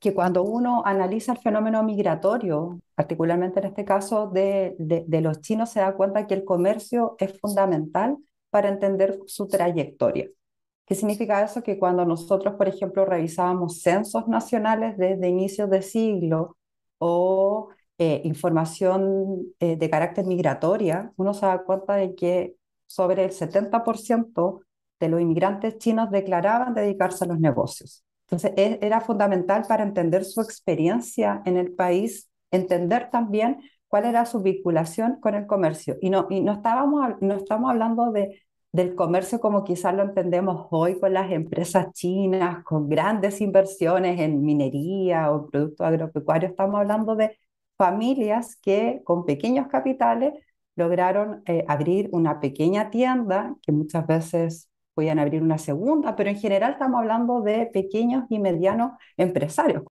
que cuando uno analiza el fenómeno migratorio, particularmente en este caso de, los chinos, se da cuenta que el comercio es fundamental para entender su trayectoria. ¿Qué significa eso? Que cuando nosotros, por ejemplo, revisábamos censos nacionales desde inicios de siglo o eh, información eh, de carácter migratoria, uno se da cuenta de que sobre el 70% de los inmigrantes chinos declaraban dedicarse a los negocios. Entonces e, era fundamental para entender su experiencia en el país, entender también cuál era su vinculación con el comercio. Y no, y no, estábamos, no estamos hablando de, del comercio como quizás lo entendemos hoy con las empresas chinas, con grandes inversiones en minería o productos agropecuarios. Estamos hablando de familias que con pequeños capitales lograron eh, abrir una pequeña tienda que muchas veces podían abrir una segunda, pero en general estamos hablando de pequeños y medianos empresarios,